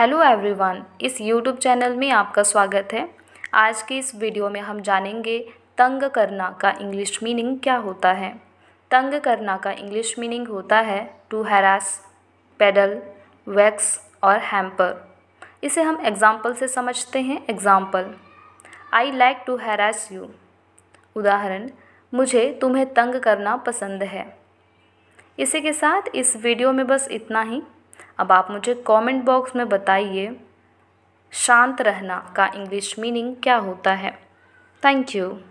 hello everyone इस YouTube channel में आपका स्वागत है आज के इस वीडियो में हम जानेंगे तंग करना का इंग्लिश मीनिंग क्या होता है तंग करना का इंग्लिश मीनिंग होता है टू हैरास पेडल वैक्स और हैम्पर इसे हम एग्ज़ाम्पल से समझते हैं example I like to harass you उदाहरण मुझे तुम्हें तंग करना पसंद है इसी के साथ इस वीडियो में बस इतना ही अब आप मुझे कमेंट बॉक्स में बताइए शांत रहना का इंग्लिश मीनिंग क्या होता है थैंक यू